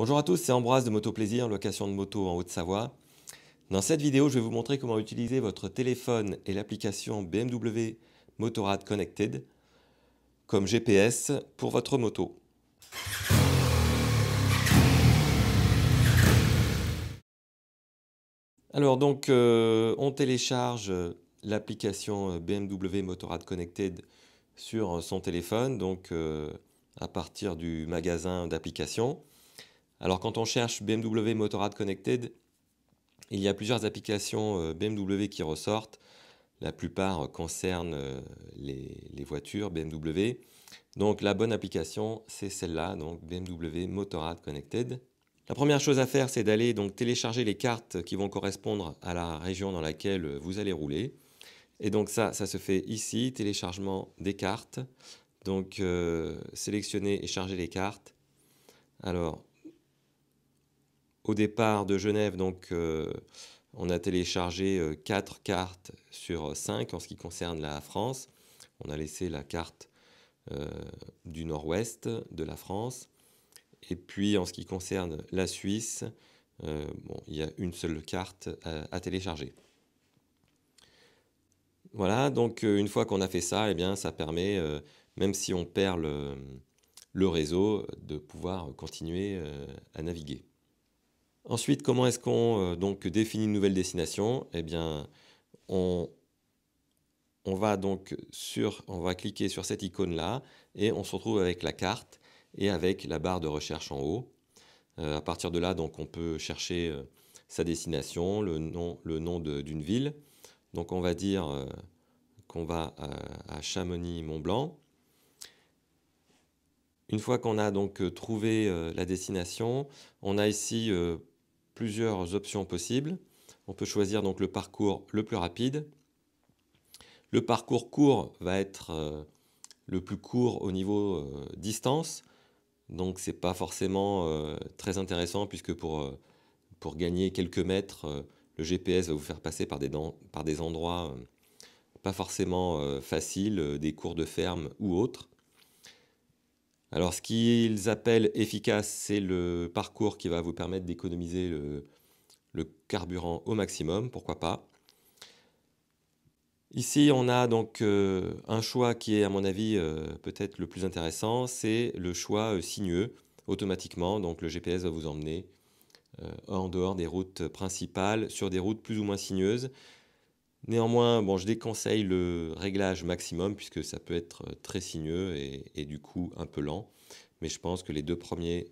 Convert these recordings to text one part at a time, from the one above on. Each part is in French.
Bonjour à tous, c'est Ambroise de Plaisir, location de moto en Haute-Savoie. Dans cette vidéo, je vais vous montrer comment utiliser votre téléphone et l'application BMW Motorrad Connected comme GPS pour votre moto. Alors donc, euh, on télécharge l'application BMW Motorrad Connected sur son téléphone, donc euh, à partir du magasin d'applications. Alors quand on cherche BMW Motorrad Connected, il y a plusieurs applications euh, BMW qui ressortent. La plupart euh, concernent euh, les, voitures BMW. Donc la bonne application, c'est celle-là, donc BMW Motorrad Connected. La première chose à faire, c'est d'aller donc télécharger les cartes qui vont correspondre à la région dans laquelle vous allez rouler. Et donc ça, ça se fait ici, téléchargement des cartes. Donc sélectionnez sélectionner et charger les cartes. Alors au départ de Genève, donc, euh, on a téléchargé 4 euh, cartes sur 5 en ce qui concerne la France. On a laissé la carte euh, du nord-ouest de la France. Et puis en ce qui concerne la Suisse, bon, il y a une seule carte à, télécharger. Voilà, donc une fois qu'on a fait ça, eh bien, ça permet, même si on perd le réseau, de pouvoir continuer à naviguer. Ensuite, comment est-ce qu'on euh, définit une nouvelle destination Eh bien, on, va donc sur, on va cliquer sur cette icône là et on se retrouve avec la carte et avec la barre de recherche en haut. Euh, à partir de là, donc, on peut chercher euh, sa destination, le nom, le nom d'une ville. Donc, on va dire euh, qu'on va à, Chamonix-Mont-Blanc. Une fois qu'on a donc trouvé la destination, on a ici options possibles. On peut choisir donc le parcours le plus rapide. Le parcours court va être euh, le plus court au niveau euh, distance. Donc c'est pas forcément euh, très intéressant puisque pour, pour gagner quelques mètres, le GPS va vous faire passer par des, par des endroits pas forcément faciles, des cours de ferme ou autres. Alors, ce qu'ils appellent efficace, c'est le parcours qui va vous permettre d'économiser le, carburant au maximum, pourquoi pas. Ici, on a donc euh, un choix qui est, à mon avis, euh, peut-être le plus intéressant, c'est le choix euh, sinueux, automatiquement. Donc, le GPS va vous emmener en dehors des routes principales, sur des routes plus ou moins sinueuses. Néanmoins, bon, je déconseille le réglage maximum puisque ça peut être euh, très sinueux et, du coup un peu lent. Mais je pense que les deux premiers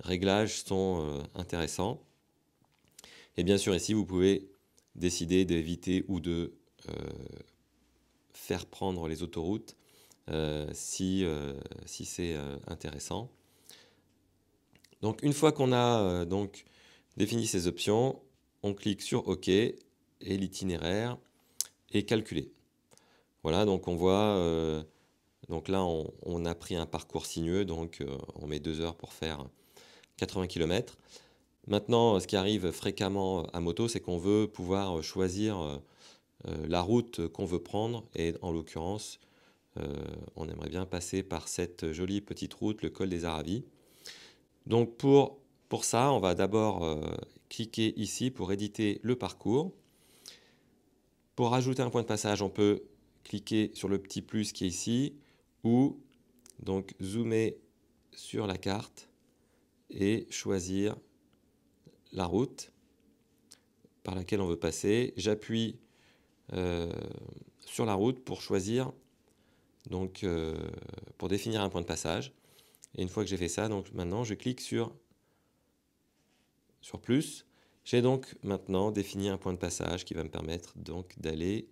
réglages sont euh, intéressants. Et bien sûr, ici, vous pouvez décider d'éviter ou de euh, faire prendre les autoroutes si, si c'est intéressant. Donc, une fois qu'on a donc défini ces options, on clique sur OK et l'itinéraire et calculé. Voilà, donc on voit, euh, donc là on, a pris un parcours sinueux, donc euh, on met deux heures pour faire 80 km. Maintenant, ce qui arrive fréquemment à moto, c'est qu'on veut pouvoir choisir euh, la route qu'on veut prendre, et en l'occurrence, on aimerait bien passer par cette jolie petite route, le col des Aravis. Donc pour, pour ça, on va d'abord cliquer ici pour éditer le parcours. Pour ajouter un point de passage, on peut cliquer sur le petit plus qui est ici ou donc zoomer sur la carte et choisir la route par laquelle on veut passer. J'appuie euh, sur la route pour choisir, donc euh, pour définir un point de passage. Et une fois que j'ai fait ça, donc maintenant je clique sur, sur plus j'ai donc maintenant défini un point de passage qui va me permettre donc d'aller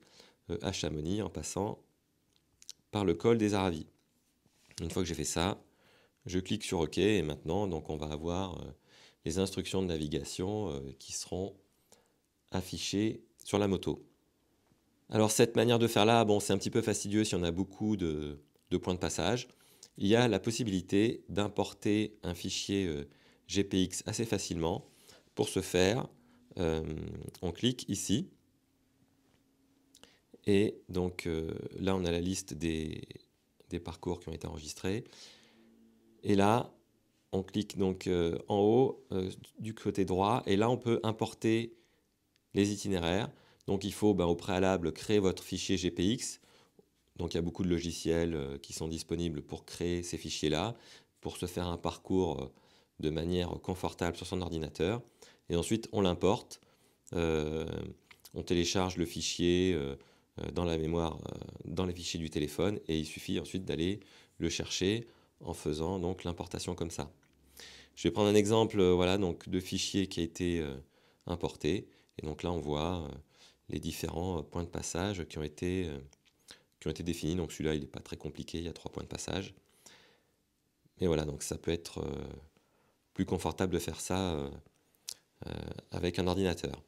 euh, à Chamonix en passant par le col des Aravis. Une fois que j'ai fait ça, je clique sur OK et maintenant donc on va avoir euh, les instructions de navigation euh, qui seront affichées sur la moto. Alors cette manière de faire là, bon, c'est un petit peu fastidieux si on a beaucoup de points de passage. Il y a la possibilité d'importer un fichier GPX assez facilement pour ce faire, euh, on clique ici. Et donc euh, là, on a la liste des, parcours qui ont été enregistrés. Et là, on clique donc euh, en haut du côté droit. Et là, on peut importer les itinéraires. Donc il faut ben, au préalable créer votre fichier GPX. Donc il y a beaucoup de logiciels qui sont disponibles pour créer ces fichiers-là. Pour se faire un parcours de manière confortable sur son ordinateur. Et ensuite, on l'importe, euh, on télécharge le fichier euh, euh, dans la mémoire, dans les fichiers du téléphone, et il suffit ensuite d'aller le chercher en faisant donc l'importation comme ça. Je vais prendre un exemple voilà, donc, de fichier qui a été importé. Et donc là, on voit les différents points de passage qui ont été, qui ont été définis. Donc celui-là, il n'est pas très compliqué, il y a trois points de passage. Mais voilà, donc ça peut être plus confortable de faire ça euh, euh, avec un ordinateur.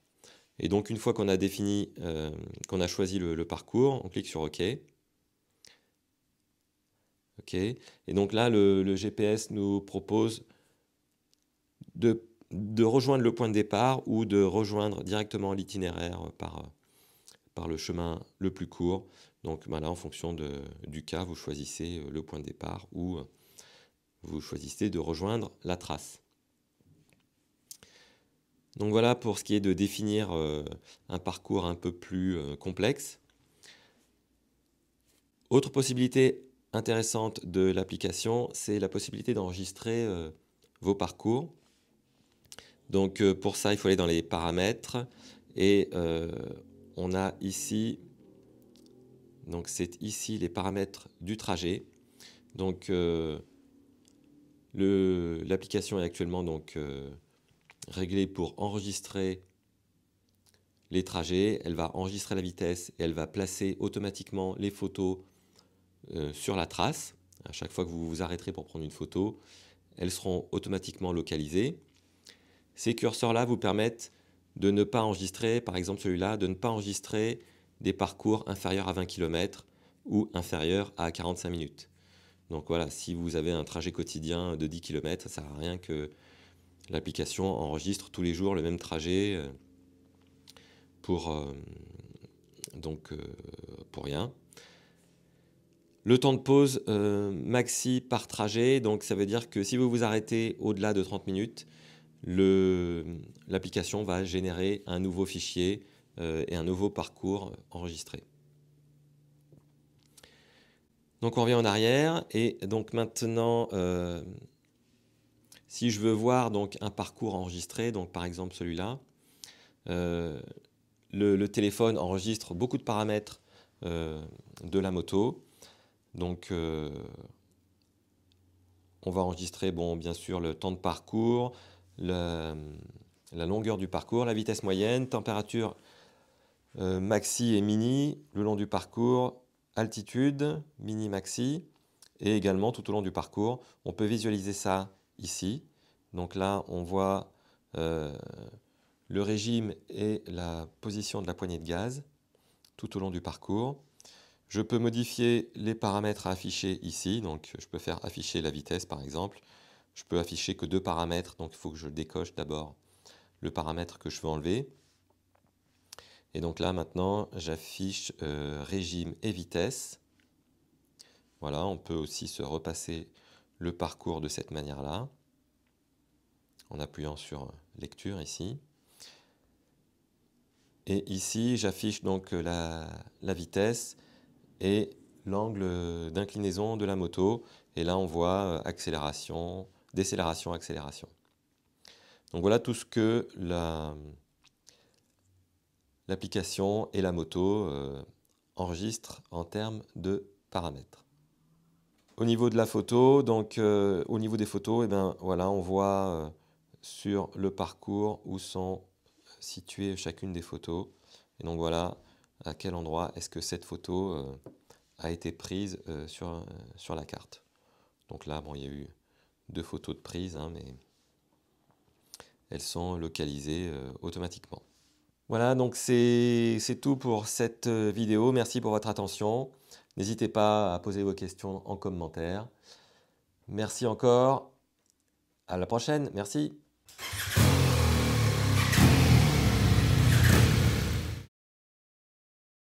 Et donc une fois qu'on a défini, euh, qu'on a choisi le, parcours, on clique sur OK. OK. Et donc là, le, GPS nous propose de, rejoindre le point de départ ou de rejoindre directement l'itinéraire par, le chemin le plus court. Donc ben là, en fonction du cas, vous choisissez le point de départ ou vous choisissez de rejoindre la trace. Donc voilà pour ce qui est de définir euh, un parcours un peu plus euh, complexe. Autre possibilité intéressante de l'application, c'est la possibilité d'enregistrer euh, vos parcours. Donc pour ça, il faut aller dans les paramètres et on a ici, donc c'est ici les paramètres du trajet. Donc L'application est actuellement donc euh, réglée pour enregistrer les trajets. Elle va enregistrer la vitesse et elle va placer automatiquement les photos euh, sur la trace. À chaque fois que vous vous arrêterez pour prendre une photo, elles seront automatiquement localisées. Ces curseurs-là vous permettent de ne pas enregistrer, par exemple celui-là, de ne pas enregistrer des parcours inférieurs à 20 km ou inférieurs à 45 minutes. Donc voilà, si vous avez un trajet quotidien de 10 km, ça ne sert à rien que l'application enregistre tous les jours le même trajet euh, pour, euh, donc, euh, pour rien. Le temps de pause maxi par trajet, donc ça veut dire que si vous vous arrêtez au-delà de 30 minutes, l'application va générer un nouveau fichier et un nouveau parcours enregistré. Donc on revient en arrière et donc maintenant, euh, si je veux voir donc un parcours enregistré, donc par exemple celui-là, euh, le, téléphone enregistre beaucoup de paramètres euh, de la moto. Donc on va enregistrer bon bien sûr le temps de parcours, la longueur du parcours, la vitesse moyenne, température maxi et mini le long du parcours, altitude, mini-maxi, et également tout au long du parcours. On peut visualiser ça ici. Donc là, on voit euh, le régime et la position de la poignée de gaz tout au long du parcours. Je peux modifier les paramètres à afficher ici, donc je peux faire afficher la vitesse par exemple. Je peux afficher que deux paramètres, donc il faut que je décoche d'abord le paramètre que je veux enlever. Et donc là, maintenant, j'affiche euh, régime et vitesse. Voilà, on peut aussi se repasser le parcours de cette manière-là, en appuyant sur euh, lecture ici. Et ici, j'affiche donc euh, la, vitesse et l'angle d'inclinaison de la moto. Et là, on voit accélération, décélération, accélération. Donc voilà tout ce que la, l'application et la moto euh, enregistrent en termes de paramètres. Au niveau de la photo, donc euh, au niveau des photos, eh voilà, on voit euh, sur le parcours où sont situées chacune des photos. Et donc voilà à quel endroit est-ce que cette photo a été prise sur, la carte. Donc là, bon, il y a eu deux photos de prise, hein, mais elles sont localisées automatiquement. Voilà, donc c'est tout pour cette euh, vidéo. Merci pour votre attention. N'hésitez pas à poser vos questions en commentaire. Merci encore. À la prochaine. Merci.